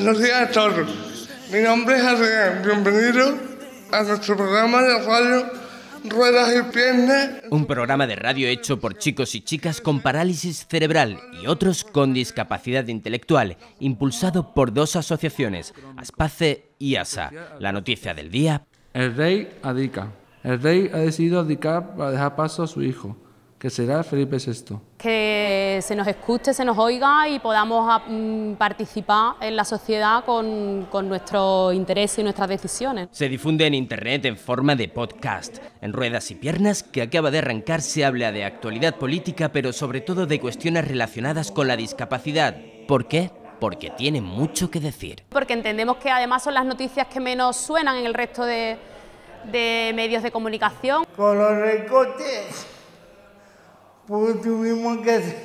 Buenos días a todos. Mi nombre es Adrián. Bienvenido a nuestro programa de radio Ruedas y Piernas. Un programa de radio hecho por chicos y chicas con parálisis cerebral y otros con discapacidad intelectual, impulsado por dos asociaciones, Aspace y ASA. La noticia del día. El rey adica. El rey ha decidido adicar para dejar paso a su hijo ¿Qué será Felipe esto? Que se nos escuche, se nos oiga y podamos ah, mm, participar en la sociedad con, con nuestros intereses y nuestras decisiones. Se difunde en Internet en forma de podcast. En Ruedas y Piernas, que acaba de arrancar, se habla de actualidad política, pero sobre todo de cuestiones relacionadas con la discapacidad. ¿Por qué? Porque tiene mucho que decir. Porque entendemos que además son las noticias que menos suenan en el resto de, de medios de comunicación. Con los recortes pues tuvimos que hacer,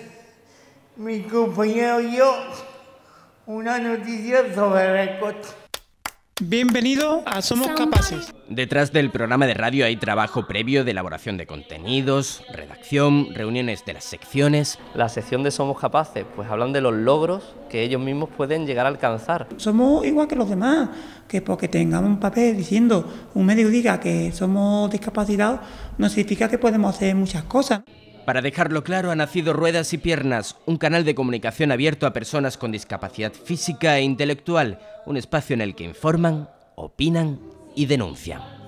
mi compañero y yo, una noticia sobre el coche. Bienvenido a Somos Capaces. Detrás del programa de radio hay trabajo previo de elaboración de contenidos, redacción, reuniones de las secciones. La sección de Somos Capaces, pues hablan de los logros que ellos mismos pueden llegar a alcanzar. Somos igual que los demás, que porque tengamos un papel diciendo, un medio diga que somos discapacitados, no significa que podemos hacer muchas cosas. Para dejarlo claro, ha nacido Ruedas y Piernas, un canal de comunicación abierto a personas con discapacidad física e intelectual, un espacio en el que informan, opinan y denuncian.